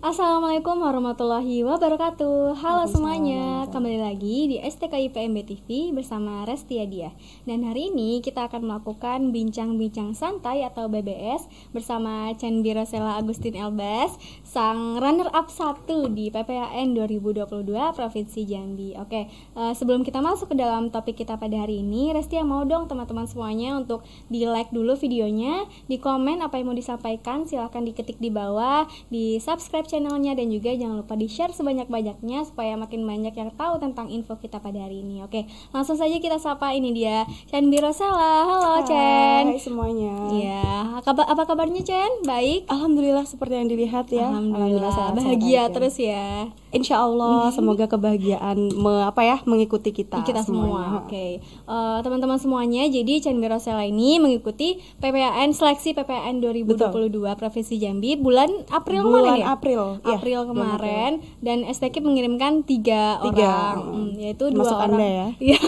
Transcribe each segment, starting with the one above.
Assalamualaikum warahmatullahi wabarakatuh. Halo semuanya, kembali lagi di STKI PMB TV bersama Resti Adia. Dan hari ini kita akan melakukan bincang-bincang santai atau BBS bersama Chenbi Rosella Agustin Elbas, sang runner up 1 di PPAN 2022 Provinsi Jambi. Oke, eh, sebelum kita masuk ke dalam topik kita pada hari ini, Resti yang mau dong teman-teman semuanya untuk di-like dulu videonya, di komen apa yang mau disampaikan, silahkan diketik di bawah, di subscribe subscribe channelnya dan juga jangan lupa di-share sebanyak-banyaknya supaya makin banyak yang tahu tentang info kita pada hari ini. Oke, langsung saja kita sapa ini dia Chen Birosela. Halo Hai, Chen. Hai semuanya. Iya, apa, apa kabarnya Chen? Baik. Alhamdulillah seperti yang dilihat ya. Alhamdulillah, Alhamdulillah sehat, bahagia sehat, terus ya. Insya Allah mhm. semoga kebahagiaan me, apa ya mengikuti kita. Kita semua. Oke, okay. uh, eh, teman-teman semuanya. Jadi Candi Rosella ini mengikuti PPAN seleksi PPAN 2022 Betul. Provinsi Jambi bulan April bulan kemarin. April. Ya? April ya, kemarin dan STK mengirimkan tiga, tiga. orang, hmm, yaitu Masuk dua orang. ya. Iya.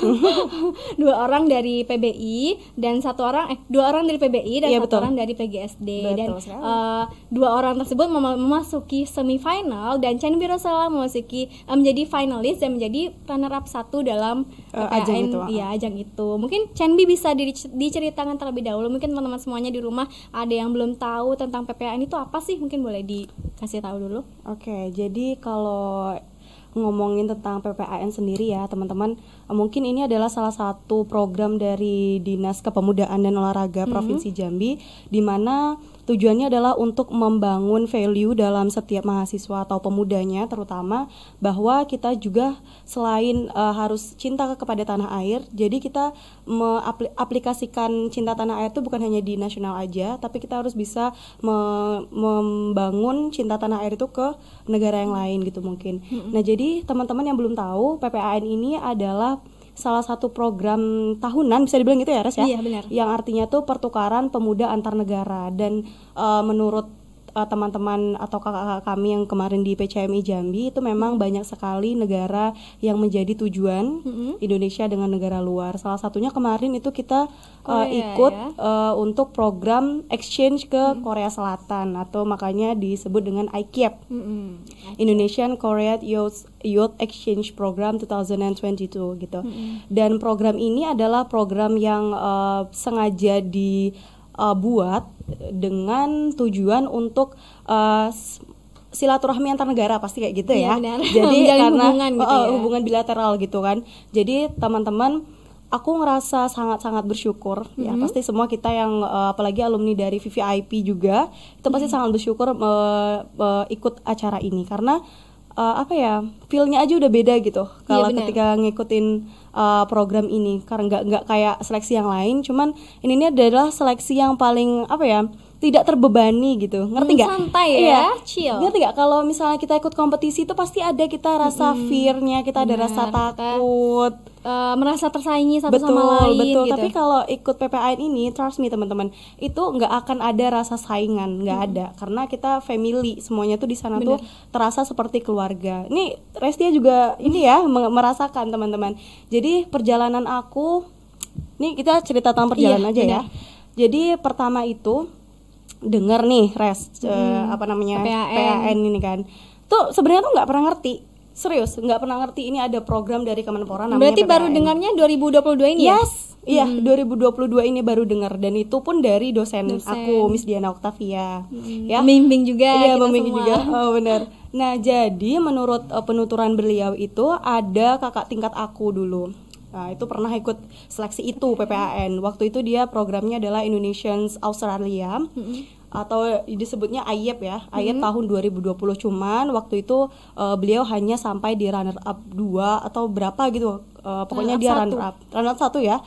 dua orang dari PBI dan satu orang eh dua orang dari PBI dan ya, satu betul. orang dari PGSD betul dan uh, eh, dua orang tersebut mem memasuki semifinal dan Chen Rosella memasuki uh, menjadi finalis dan menjadi runner up satu dalam uh, eh, PKN, eh, ajang itu. Ah. Iya, ajang itu. Mungkin Chenbi bisa diceritakan terlebih dahulu. Mungkin teman-teman semuanya di rumah ada yang belum tahu tentang PPAN itu apa sih? Mungkin boleh dikasih tahu dulu. Oke, okay, jadi kalau ngomongin tentang PPAN sendiri ya teman-teman eh, mungkin ini adalah salah satu program dari Dinas Kepemudaan dan Olahraga mm -hmm. Provinsi Jambi di mana Tujuannya adalah untuk membangun value dalam setiap mahasiswa atau pemudanya terutama bahwa kita juga selain uh, harus cinta kepada tanah air, jadi kita mengaplikasikan cinta tanah air itu bukan hanya di nasional aja, tapi kita harus bisa me membangun cinta tanah air itu ke negara yang lain gitu mungkin. Nah, jadi teman-teman yang belum tahu PPAN ini adalah salah satu program tahunan bisa dibilang gitu ya Res ya. Iya benar. Yang artinya tuh pertukaran pemuda antar negara dan uh, menurut Eh, teman-teman atau kakak-kakak kami yang kemarin di PCMI Jambi itu memang hmm. banyak sekali negara yang menjadi tujuan mm-hmm. Indonesia dengan negara luar. Salah satunya kemarin itu kita eh, Korea, ikut ya? uh, untuk program exchange ke mm-hmm. Korea Selatan atau makanya disebut dengan IKEP. Mm-hmm. Indonesian Korea Youth Youth Exchange Program 2022 gitu. Mm-hmm. Dan program ini adalah program yang uh, sengaja di uh, buat dengan tujuan untuk uh, silaturahmi antar negara pasti kayak gitu ya. ya. Jadi karena hubungan, gitu uh, hubungan bilateral gitu kan. Jadi teman-teman aku ngerasa sangat-sangat bersyukur mm-hmm. ya mhm. pasti semua kita yang uh, apalagi alumni dari VVIP juga itu pasti mm-hmm. sangat bersyukur uh, uh, ikut acara ini karena uh, apa ya feelnya aja udah beda gitu iya, kalau iya, ketika ngikutin uh, program ini karena nggak nggak kayak seleksi yang lain cuman ini ini adalah seleksi yang paling apa ya tidak terbebani gitu ngerti hmm, nggak hmm, santai ya iya. chill ngerti nggak kalau misalnya kita ikut kompetisi itu pasti ada kita rasa hmm, fearnya kita ada rasa takut kita uh, merasa tersaingi satu betul, sama lain betul gitu. tapi kalau ikut PPIN ini trust me teman-teman itu nggak akan ada rasa saingan nggak hmm. ada karena kita family semuanya tuh di sana tuh terasa seperti keluarga ini Restia juga ini ya merasakan teman-teman jadi perjalanan aku nih kita cerita tentang iya, perjalanan iya, aja bener. ya jadi pertama itu dengar nih Rest hmm, eh, uh, apa namanya PPIN ini kan tuh sebenarnya tuh nggak pernah ngerti serius nggak pernah ngerti ini ada program dari Kemenpora namanya berarti PPKM. baru dengarnya 2022 ini ya? yes ya? iya hmm. 2022 ini baru dengar dan itu pun dari dosen, dosen. aku Miss Diana Octavia, hmm. ya bimbing juga iya bimbing juga oh benar nah jadi menurut uh, penuturan beliau itu ada kakak tingkat aku dulu Nah, itu pernah ikut seleksi itu PPAN. Waktu itu dia programnya adalah Indonesians Australia. Mm -hmm atau disebutnya Ayep ya. Ayep hmm. tahun 2020 cuman waktu itu uh, beliau hanya sampai di runner up 2 atau berapa gitu. Uh, pokoknya runner dia runner up. Runner up 1 ya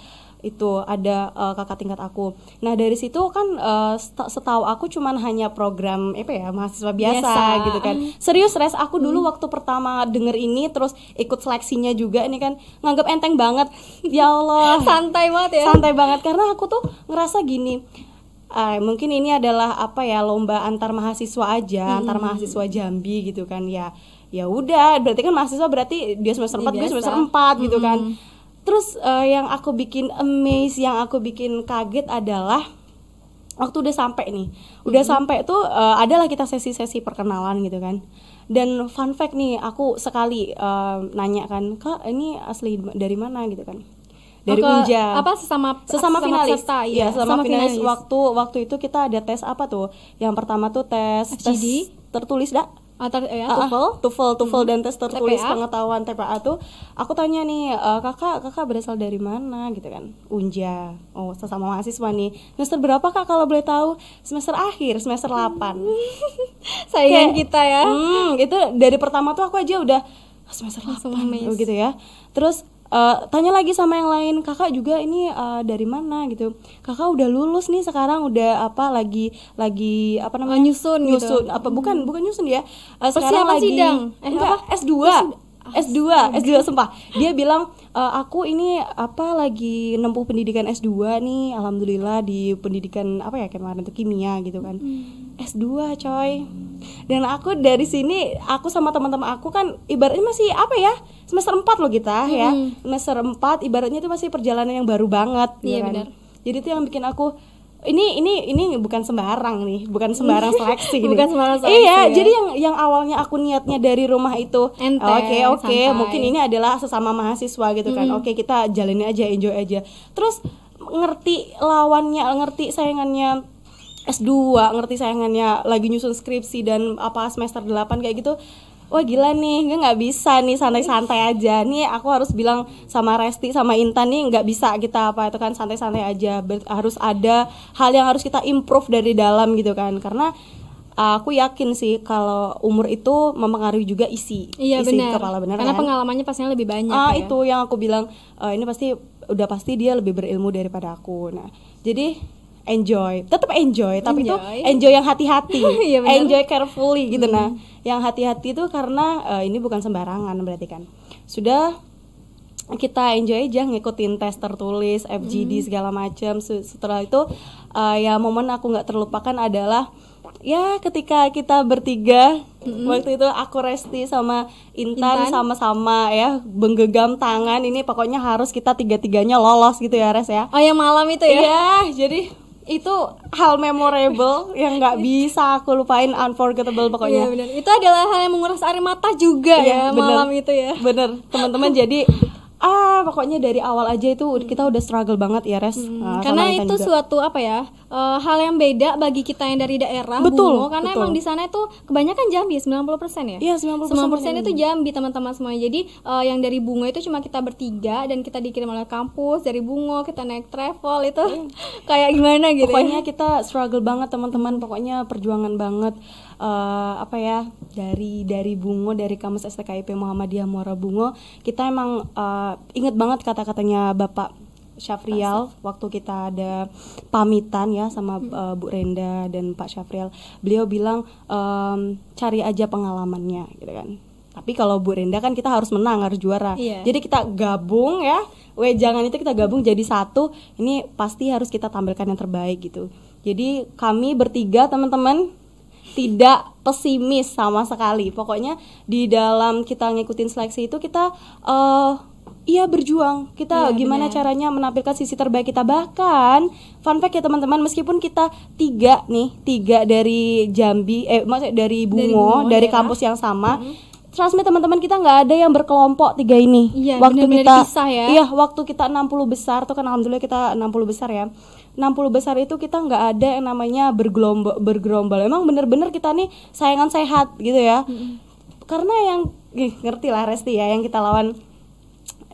itu ada uh, kakak tingkat aku. Nah dari situ kan uh, setahu aku cuman hanya program apa ya mahasiswa biasa, biasa. gitu kan. Serius res aku dulu hmm. waktu pertama denger ini terus ikut seleksinya juga ini kan nganggap enteng banget. ya Allah. Santai banget ya. Santai banget karena aku tuh ngerasa gini uh, mungkin ini adalah apa ya lomba antar mahasiswa aja hmm. antar mahasiswa Jambi gitu kan ya ya udah berarti kan mahasiswa berarti dia semester empat gue semester empat hmm. gitu kan hmm. terus uh, yang aku bikin amazed yang aku bikin kaget adalah waktu udah sampai nih udah hmm. sampai tuh uh, adalah kita sesi-sesi perkenalan gitu kan dan fun fact nih aku sekali uh, nanya kan kak ini asli dari mana gitu kan dari oh, Unja. Apa sesama sesama, sesama finalis? iya, ya, sesama, sesama finalis. finalis. Waktu waktu itu kita ada tes apa tuh? Yang pertama tuh tes FGD. tes tertulis dak? Atar, ah, eh, ya, uh, ah, ah, tufel tufel tufel hmm. dan tes tertulis TPA. pengetahuan TPA tuh aku tanya nih uh, kakak kakak berasal dari mana gitu kan Unja oh sesama mahasiswa nih semester berapa kak kalau boleh tahu semester akhir semester 8 saingan kita ya hmm, itu dari pertama tuh aku aja udah oh, semester 8 gitu ya terus Uh, tanya lagi sama yang lain kakak juga ini uh, dari mana gitu kakak udah lulus nih sekarang udah apa lagi lagi apa namanya nyusun oh, nyusun gitu. apa bukan hmm. bukan nyusun ya uh, sekarang lagi sidang eh, enggak S 2 S2, S2 sumpah. Dia bilang e, aku ini apa lagi nempuh pendidikan S2 nih, alhamdulillah di pendidikan apa ya kemarin tuh kimia gitu kan. Hmm. S2 coy. Dan aku dari sini aku sama teman-teman aku kan ibaratnya masih apa ya? Semester 4 loh kita ya. hmm. ya. Semester 4 ibaratnya itu masih perjalanan yang baru banget Iya gitu kan. benar. Jadi itu yang bikin aku ini ini ini bukan sembarang nih, bukan sembarang seleksi nih. bukan sembarang seleksi. Iya, ya? jadi yang yang awalnya aku niatnya dari rumah itu oke oke, okay, okay, mungkin ini adalah sesama mahasiswa gitu kan. mm. Oke, okay, kita jalani aja, enjoy aja. Terus ngerti lawannya, ngerti sayangannya S2, ngerti sayangannya lagi nyusun skripsi dan apa semester 8 kayak gitu wah gila nih gue nggak bisa nih santai-santai aja nih aku harus bilang sama Resti sama Intan nih nggak bisa kita apa itu kan santai-santai aja Ber harus ada hal yang harus kita improve dari dalam gitu kan karena ah, aku yakin sih kalau umur itu mempengaruhi juga isi iya, isi bener. kepala benar karena kan? pengalamannya pastinya lebih banyak ah ya. itu yang aku bilang uh, ini pasti udah pasti dia lebih berilmu daripada aku nah jadi enjoy tetap enjoy tapi enjoy. itu enjoy yang hati-hati ya enjoy carefully gitu hmm. nah yang hati-hati itu karena uh, ini bukan sembarangan berarti kan sudah kita enjoy aja ngikutin tes tertulis FGD hmm. segala macam setelah itu uh, ya momen aku nggak terlupakan adalah ya ketika kita bertiga hmm waktu itu aku Resti sama Intan, sama-sama ya menggenggam tangan ini pokoknya harus kita tiga-tiganya lolos gitu ya Res ya oh yang malam itu ya iya jadi itu hal memorable yang nggak bisa aku lupain unforgettable pokoknya. Iya, Itu adalah hal yang menguras air mata juga iya, ya, ya bener. malam itu ya. Bener teman-teman jadi ah pokoknya dari awal aja itu hmm. kita udah struggle banget ya res hmm. nah, karena itu juga. suatu apa ya uh, hal yang beda bagi kita yang dari daerah betul Bungo, karena betul. emang di sana itu kebanyakan Jambi 90% persen ya iya 90%, persen itu Jambi teman-teman semuanya jadi uh, yang dari Bungo itu cuma kita bertiga dan kita dikirim oleh kampus dari Bungo kita naik travel itu hmm. kayak gimana gitu ya? pokoknya kita struggle banget teman-teman pokoknya perjuangan banget uh, apa ya dari dari Bungo dari kamus STKIP Muhammadiyah Muara Bungo kita emang uh, eh, inget banget kata-katanya Bapak Syafrial Masa. waktu kita ada pamitan ya sama hmm. uh, Bu Renda dan Pak Syafrial. Beliau bilang um, cari aja pengalamannya gitu kan. Tapi kalau Bu Renda kan kita harus menang, harus juara. Yeah. Jadi kita gabung ya. Weh jangan itu kita gabung jadi satu. Ini pasti harus kita tampilkan yang terbaik gitu. Jadi kami bertiga teman-teman tidak pesimis sama sekali. Pokoknya di dalam kita ngikutin seleksi itu kita uh, Iya berjuang. Kita ya, gimana bener. caranya menampilkan sisi terbaik kita. Bahkan fun fact ya teman-teman, meskipun kita tiga nih, tiga dari Jambi, eh maksudnya dari Bungo, dari, Bungo, dari ya. kampus yang sama, mm -hmm trust me teman-teman kita nggak ada yang berkelompok tiga ini. Iya, waktu bener -bener kita ya. Iya, waktu kita 60 besar tuh kan alhamdulillah kita 60 besar ya. 60 besar itu kita nggak ada yang namanya bergelombol bergerombol emang bener-bener kita nih sayangan sehat gitu ya mm -hmm. karena yang ngerti lah Resti ya yang kita lawan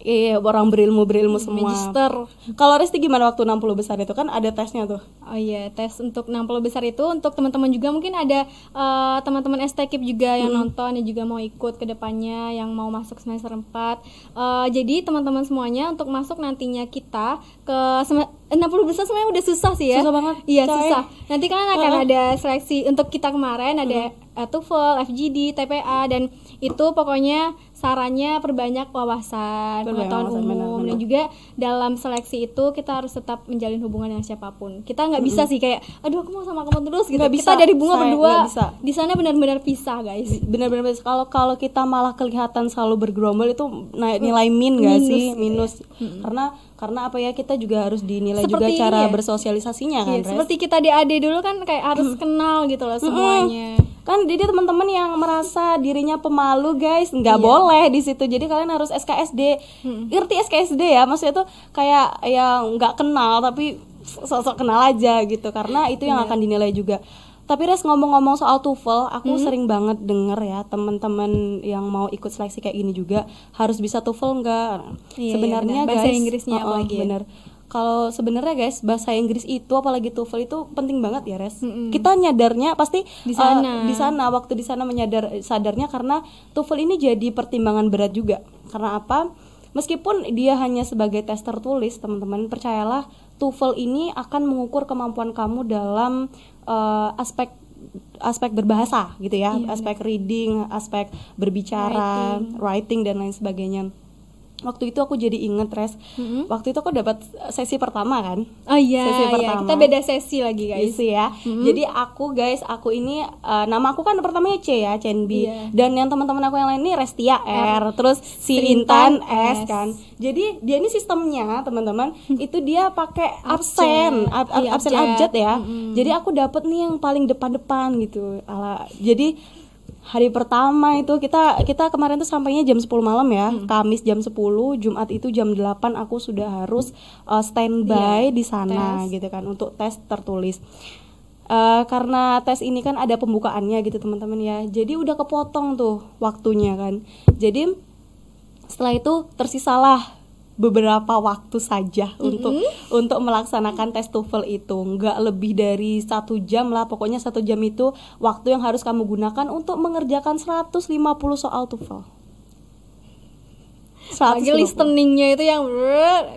iya orang berilmu berilmu iya, semua magister kalau Resti gimana waktu 60 besar itu kan ada tesnya tuh oh iya tes untuk 60 besar itu untuk teman-teman juga mungkin ada uh, teman-teman STKIP juga yang hmm. nonton yang juga mau ikut ke depannya yang mau masuk semester 4 uh, eh, jadi teman-teman semuanya untuk masuk nantinya kita ke 60 besar semuanya udah susah sih ya. Susah banget. Iya, Coy. susah. Nanti kan akan uh. ada seleksi untuk kita kemarin ada uh. TOEFL, FGD, TPA dan itu pokoknya sarannya perbanyak wawasan pengetahuan umum bener, dan juga dalam seleksi itu kita harus tetap menjalin hubungan dengan siapapun kita nggak mm -hmm. bisa sih kayak aduh aku mau sama kamu terus gitu gak kita bisa, dari bunga berdua di sana benar-benar pisah guys benar-benar kalau kalau kita malah kelihatan selalu bergerombol itu nilai min gak minus, sih minus ya. karena karena apa ya kita juga harus dinilai seperti juga cara ya? bersosialisasinya kan iya, seperti kita di AD dulu kan kayak harus kenal gitu loh semuanya kan jadi teman-teman yang merasa dirinya pemalu guys nggak iya. boleh di situ jadi kalian harus SKSD mm. ngerti SKSD ya maksudnya tuh kayak yang nggak kenal tapi sosok kenal aja gitu karena itu yang yeah. akan dinilai juga tapi res ngomong-ngomong soal TOEFL aku hmm. sering banget denger ya teman-teman yang mau ikut seleksi kayak gini juga harus bisa TOEFL enggak iya, iya, sebenarnya iya, bahasa Inggrisnya oh, apalagi bener ya? kalau sebenarnya guys bahasa Inggris itu apalagi TOEFL itu penting banget ya res -hmm. kita nyadarnya pasti di eh, sana uh, di sana waktu di sana menyadar sadarnya karena TOEFL ini jadi pertimbangan berat juga karena apa meskipun dia hanya sebagai tes tertulis teman-teman percayalah TOEFL ini akan mengukur kemampuan kamu dalam uh, aspek aspek berbahasa gitu ya, iya, aspek bener. reading, aspek berbicara, writing. writing dan lain sebagainya waktu itu aku jadi inget res mm-hmm. waktu itu aku dapat eh, sesi pertama kan oh iya sesi iya. pertama kita beda sesi lagi guys gitu ya mm-hmm. jadi aku guys aku ini uh, nama aku kan pertamanya C ya Chenbi iya. yeah. dan yang teman-teman aku yang lain ini Restia R, R. terus si Intan S, S kan jadi dia ini sistemnya teman-teman itu dia pakai absen iya, absen abjad ya mm-hmm. jadi aku dapat nih yang paling depan-depan gitu ala jadi hari pertama itu kita kita kemarin tuh sampainya jam 10 malam ya hmm. Kamis jam 10 Jumat itu jam 8 aku sudah harus uh, standby yeah, di sana tes. gitu kan untuk tes tertulis uh, karena tes ini kan ada pembukaannya gitu teman-teman ya jadi udah kepotong tuh waktunya kan jadi setelah itu tersisalah beberapa waktu saja mm -hmm. untuk untuk melaksanakan tes TOEFL itu nggak lebih dari satu jam lah pokoknya satu jam itu waktu yang harus kamu gunakan untuk mengerjakan 150 soal TOEFL lagi listeningnya itu yang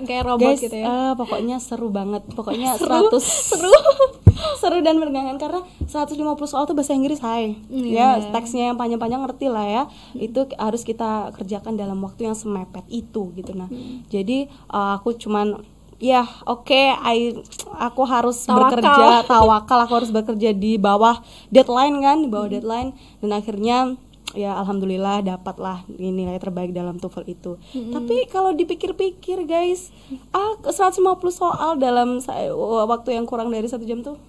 kayak robot Guys, gitu ya uh, pokoknya seru banget pokoknya seru, 100 seru seru dan menegangkan karena 150 soal tuh bahasa Inggris hai yeah. ya teksnya yang panjang-panjang ngerti lah ya hmm. itu harus kita kerjakan dalam waktu yang semepet itu gitu nah hmm. jadi uh, aku cuman ya oke okay, aku harus tawakal. bekerja tawakal aku harus bekerja di bawah deadline kan di bawah hmm. deadline dan akhirnya ya alhamdulillah dapatlah nilai terbaik dalam TOEFL itu. Mm-hmm. Tapi kalau dipikir-pikir guys, ah 150 soal dalam saya, waktu yang kurang dari satu jam tuh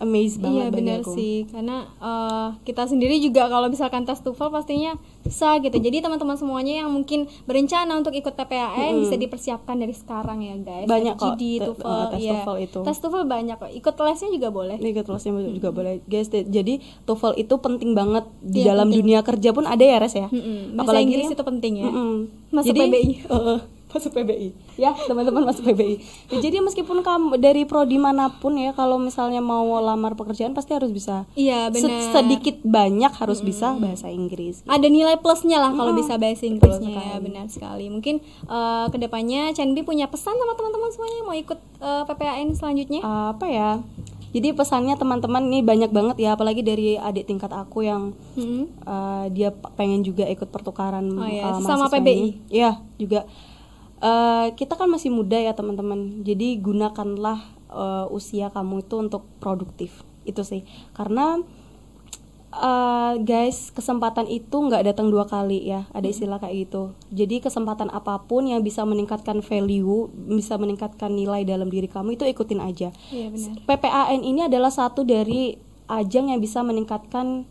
amazed iya, banget iya benar sih karena uh, kita sendiri juga kalau misalkan tes TOEFL pastinya susah gitu jadi teman-teman semuanya yang mungkin berencana untuk ikut TPAN hmm. bisa dipersiapkan dari sekarang ya guys banyak kok GD, TOEFL, uh, tes yeah. TOEFL itu tes TOEFL banyak kok ikut lesnya juga boleh ikut lesnya juga boleh guys jadi TOEFL itu penting banget di yeah, dalam penting. dunia kerja pun ada ya res ya hmm -hmm. apalagi Inggris itu penting ya hmm -hmm. masuk jadi, PBI uh, masuk PBI ya teman-teman masuk PBI ya, jadi meskipun kamu dari prodi manapun ya kalau misalnya mau lamar pekerjaan pasti harus bisa iya benar sedikit banyak harus hmm. bisa bahasa Inggris ada nilai plusnya lah kalau hmm. bisa bahasa Inggrisnya ya benar sekali mungkin uh, eh, kedepannya Chanbi punya pesan sama teman-teman semuanya mau ikut uh, eh, PPAN selanjutnya uh, apa ya jadi pesannya teman-teman ini banyak banget ya apalagi dari adik tingkat aku yang hmm. uh, dia pengen juga ikut pertukaran oh, ya, iya. Uh, sama PBI ya juga Eh, kita kan masih muda ya teman-teman jadi gunakanlah uh, usia kamu itu untuk produktif itu sih karena uh, guys kesempatan itu nggak datang dua kali ya ada hmm. istilah kayak gitu jadi kesempatan apapun yang bisa meningkatkan value bisa meningkatkan nilai dalam diri kamu itu ikutin aja iya, benar. PPAN ini adalah satu dari ajang yang bisa meningkatkan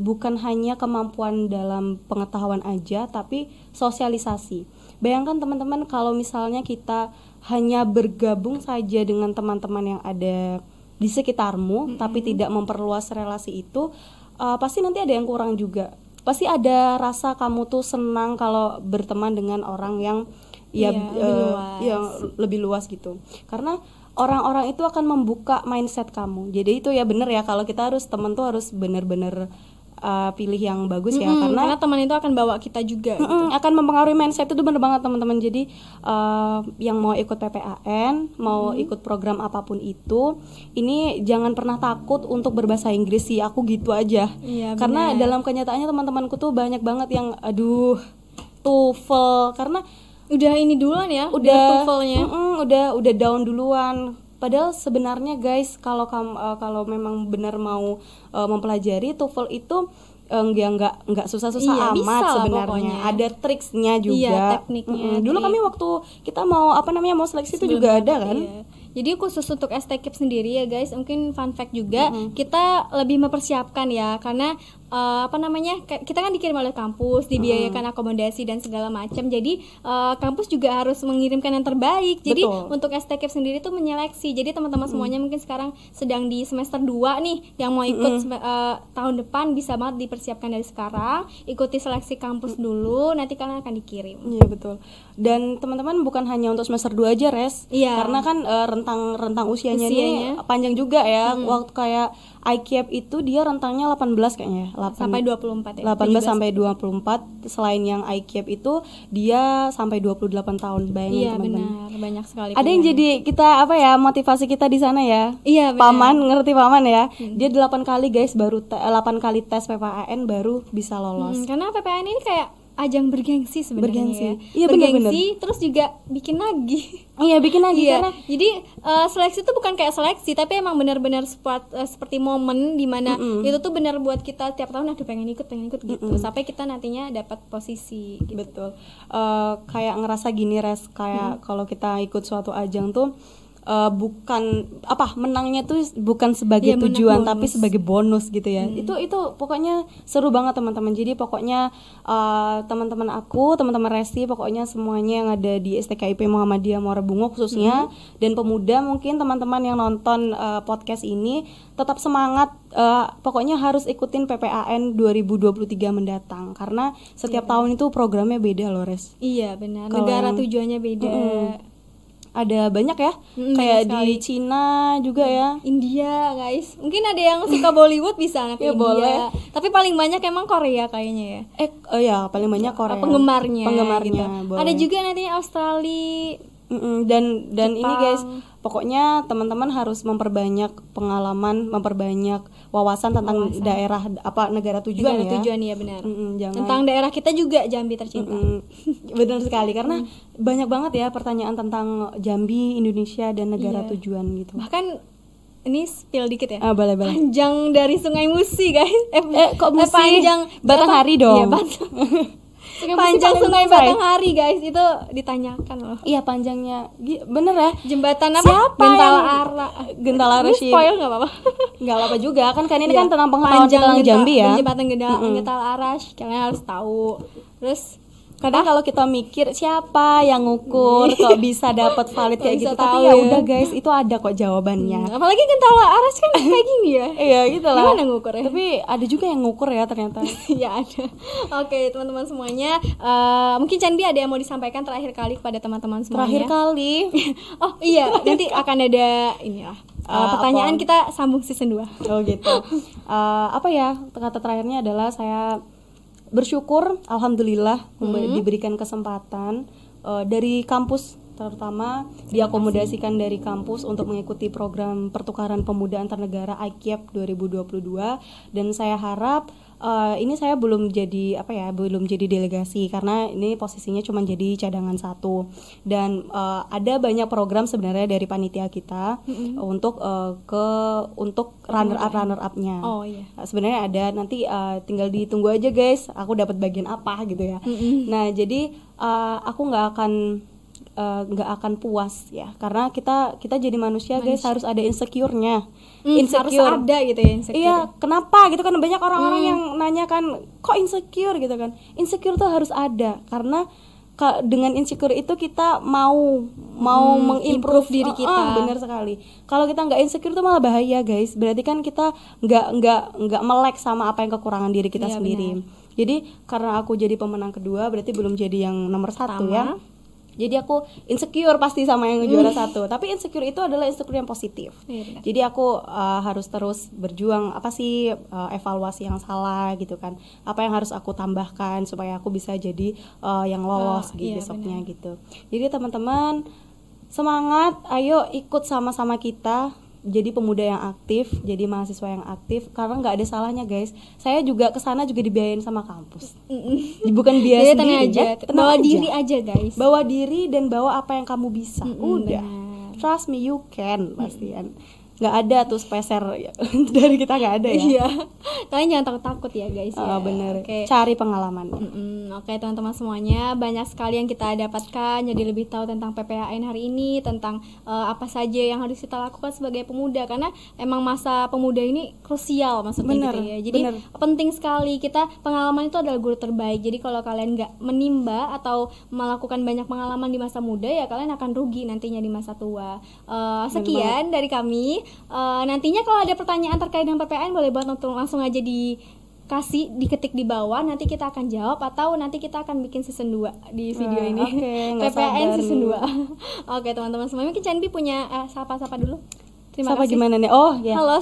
bukan hanya kemampuan dalam pengetahuan aja tapi sosialisasi Bayangkan teman-teman kalau misalnya kita hanya bergabung saja dengan teman-teman yang ada di sekitarmu, mm -hmm. tapi tidak memperluas relasi itu, uh, pasti nanti ada yang kurang juga. Pasti ada rasa kamu tuh senang kalau berteman dengan orang yang ya, uh, lebih luas. yang lebih luas gitu. Karena orang-orang itu akan membuka mindset kamu. Jadi itu ya bener ya kalau kita harus teman tuh harus bener-bener uh, pilih yang bagus ya mm -hmm, karena, karena teman itu akan bawa kita juga mm -hmm, gitu. akan mempengaruhi mindset itu bener banget teman-teman jadi uh, yang mau ikut PPAN mau mm -hmm. ikut program apapun itu ini jangan pernah takut untuk berbahasa Inggris sih aku gitu aja iya, karena bener. dalam kenyataannya teman-temanku tuh banyak banget yang aduh tuvel karena udah ini duluan ya udah TOEFL-nya mm -mm, udah udah down duluan Padahal sebenarnya guys, kalau uh, kalau memang benar mau uh, mempelajari TOEFL itu yang eh, nggak nggak susah-susah iya, amat sebenarnya ada triksnya iya, juga iya, tekniknya mm -hmm. dulu kami waktu kita mau apa namanya mau seleksi itu juga ada kan iya. Jadi khusus untuk STKIP sendiri ya guys, mungkin fun fact juga mm -hmm. kita lebih mempersiapkan ya karena uh, apa namanya kita kan dikirim oleh kampus dibiayakan hmm. akomodasi dan segala macam jadi uh, kampus juga harus mengirimkan yang terbaik jadi Betul. untuk STKF sendiri tuh menyeleksi jadi teman-teman hmm. semuanya mungkin sekarang sedang di semester 2 nih yang mau ikut hmm. uh, tahun depan bisa banget dipersiapkan dari sekarang ikuti seleksi kampus dulu nanti kalian akan dikirim iya betul dan teman-teman bukan hanya untuk semester 2 aja res iya. karena kan uh, rentang rentang usianya, usianya. ini panjang juga ya hmm. waktu kayak IKF itu dia rentangnya 18 kayaknya 8, sampai 24 ya. 18 sampai 24. Selain yang IKF itu dia sampai 28 tahun. Bayangin iya, teman-teman. benar. Banyak sekali. Ada yang jadi kita apa ya motivasi kita di sana ya. Iya, benar. Paman ngerti paman ya. Hmm. Dia 8 kali guys baru 8 eh, kali tes PPAN baru bisa lolos. Hmm, karena PPAN ini kayak ajang bergengsi sebenarnya bergengsi iya, bergengsi bener, bener. terus juga bikin lagi iya bikin lagi iya. jadi uh, seleksi itu bukan kayak seleksi tapi emang benar-benar uh, seperti momen dimana mm -mm. itu tuh benar buat kita tiap tahun aduh pengen ikut pengen ikut gitu mm -mm. sampai kita nantinya dapat posisi gitu. betul uh, kayak ngerasa gini res kayak mm. kalau kita ikut suatu ajang tuh uh, bukan apa menangnya tuh bukan sebagai ya, tujuan bonus. tapi sebagai bonus gitu ya hmm. itu itu pokoknya seru banget teman-teman jadi pokoknya uh, teman-teman aku teman-teman resti pokoknya semuanya yang ada di STKIP Muhammadiyah Muara Bungo khususnya hmm. dan pemuda mungkin teman-teman yang nonton uh, podcast ini tetap semangat uh, pokoknya harus ikutin PPAN 2023 mendatang karena setiap iya. tahun itu programnya beda loh res iya benar negara tujuannya beda mm -mm ada banyak ya hmm, kayak di Cina juga hmm. ya India guys mungkin ada yang suka Bollywood bisa ya, India boleh. tapi paling banyak emang Korea kayaknya ya eh oh ya paling banyak Korea penggemarnya penggemarnya gitu. ada juga nantinya Australia Mm-mm, dan dan Jepang. ini guys, pokoknya teman-teman harus memperbanyak pengalaman, memperbanyak wawasan tentang wawasan. daerah apa negara tujuan negara ya. tujuan ya benar. jangan. Tentang daerah kita juga Jambi tercinta. mm benar sekali karena mm. banyak banget ya pertanyaan tentang Jambi, Indonesia dan negara yeah. tujuan gitu. Bahkan ini spill dikit ya. Ah, boleh, boleh. Panjang dari Sungai Musi, guys. Eh, eh kok eh, Musi? Eh, panjang Batanghari dong. Iya, Batang. panjang sungai Batanghari guys itu ditanyakan loh iya panjangnya bener ya jembatan apa siapa Gentala yang... Ara Gentala Ara sih spoil nggak apa-apa nggak apa-apa juga kan kan ini ya, kan tentang pengalaman panjang Jambi ya jembatan Gentala mm Gentala Arash kalian harus tahu terus kadang ah. kalau kita mikir siapa yang ngukur kok bisa dapat valid kayak gitu tapi ya, ya udah guys itu ada kok jawabannya hmm, apalagi kentala aras kan kayak gini ya iya gitu lah gimana ya tapi ada juga yang ngukur ya ternyata ya ada oke okay, teman-teman semuanya uh, mungkin Candi ada yang mau disampaikan terakhir kali kepada teman-teman semuanya terakhir kali oh iya nanti akan ada inilah uh, pertanyaan apa? kita sambung season 2 oh gitu uh, apa ya kata terakhirnya adalah saya bersyukur alhamdulillah hmm. diberikan kesempatan uh, dari kampus terutama diakomodasikan dari kampus untuk mengikuti program pertukaran pemuda antar negara IKIEP 2022 dan saya harap uh, ini saya belum jadi apa ya belum jadi delegasi karena ini posisinya cuma jadi cadangan satu dan uh, ada banyak program sebenarnya dari panitia kita mm-hmm. untuk uh, ke untuk runner up runner upnya oh, iya. sebenarnya ada nanti uh, tinggal ditunggu aja guys aku dapat bagian apa gitu ya mm-hmm. nah jadi uh, aku nggak akan Eh, nggak uh, akan puas ya karena kita kita jadi manusia, manusia. guys harus ada insecure-nya mm, insecure harus ada gitu ya insecure iya kenapa gitu kan banyak orang-orang mm. yang nanya kan kok insecure gitu kan insecure tuh harus ada karena ke, dengan insecure itu kita mau mau hmm, mengimprove diri ah, ah, kita uh, uh, bener sekali kalau kita nggak insecure tuh malah bahaya guys berarti kan kita nggak nggak nggak melek sama apa yang kekurangan diri kita iya, sendiri bener. jadi karena aku jadi pemenang kedua berarti belum jadi yang nomor satu Tama. ya jadi aku insecure pasti sama yang juara satu tapi insecure itu adalah insecure yang positif iya, jadi aku uh, harus terus berjuang apa sih uh, evaluasi yang salah gitu kan apa yang harus aku tambahkan supaya aku bisa jadi uh, yang lolos oh, gitu besoknya iya, bener. gitu jadi teman-teman semangat ayo ikut sama-sama kita jadi pemuda yang aktif, jadi mahasiswa yang aktif karena nggak ada salahnya guys. Saya juga kesana juga dibiayain sama kampus. Bukan biaya jadi, sendiri, aja. Ya, tenang bawa aja. diri aja guys. Bawa diri dan bawa apa yang kamu bisa. Mm -mm, Udah. Trust me you can pastian. Mm -mm nggak ada tuh speser dari kita nggak ada ya iya kalian jangan takut takut ya guys ah, ya. Oh, bener okay. cari pengalaman mm -hmm. oke okay, teman-teman semuanya banyak sekali yang kita dapatkan jadi lebih tahu tentang PPHN hari ini tentang uh, apa saja yang harus kita lakukan sebagai pemuda karena emang masa pemuda ini krusial maksudnya gitu bener, gitu ya jadi bener. penting sekali kita pengalaman itu adalah guru terbaik jadi kalau kalian nggak menimba atau melakukan banyak pengalaman di masa muda ya kalian akan rugi nantinya di masa tua uh, sekian dari kami uh, nantinya kalau ada pertanyaan terkait dengan PPN boleh buat langsung aja di kasih diketik di bawah nanti kita akan jawab atau nanti kita akan bikin season 2 di nah, video nah, ini. Okay, PPN season 2. Oke, okay, teman-teman semuanya mungkin Chanbi punya eh, sapa-sapa uh, dulu. Terima Sapa kasih. gimana nih? Oh ya. Halo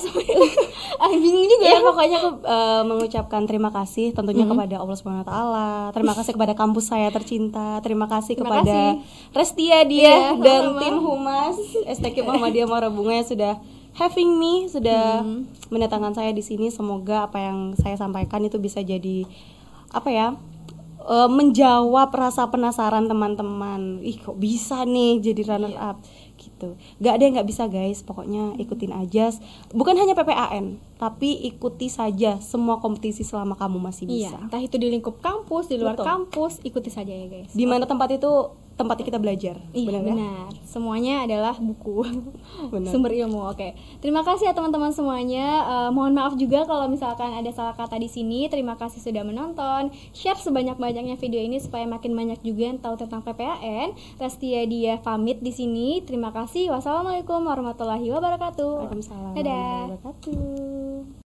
Ah bingung juga. Ya, ya. pokoknya aku uh, mengucapkan terima kasih tentunya mm -hmm. kepada Allah Subhanahu Taala. Terima kasih kepada kampus saya tercinta. Terima kasih terima kepada kasih. Restia dia yeah, dan sama. tim humas STK Muhammadiyah Marabunga yang sudah having me sudah hmm. mendatangkan saya di sini. Semoga apa yang saya sampaikan itu bisa jadi apa ya? Eh, menjawab rasa penasaran teman-teman. Ih kok bisa nih jadi runner iya. up gitu. Gak ada yang nggak bisa guys. Pokoknya ikutin aja. Bukan hanya PPAN, tapi ikuti saja semua kompetisi selama kamu masih iya, bisa. Iya, entah itu di lingkup kampus, di luar Betul. kampus, ikuti saja ya guys. Di mana tempat itu tempatnya kita belajar. Iya, benar. Ya? benar. Ya? Semuanya adalah buku. Benar. Sumber ilmu. Oke. Okay. Terima kasih ya teman-teman semuanya. Uh, mohon maaf juga kalau misalkan ada salah kata di sini. Terima kasih sudah menonton. Share sebanyak-banyaknya video ini supaya makin banyak juga yang tahu tentang PPAN. Restia dia pamit di sini. Terima kasih. Wassalamualaikum warahmatullahi wabarakatuh. Waalaikumsalam. Dadah. Warahmatullahi wabarakatuh.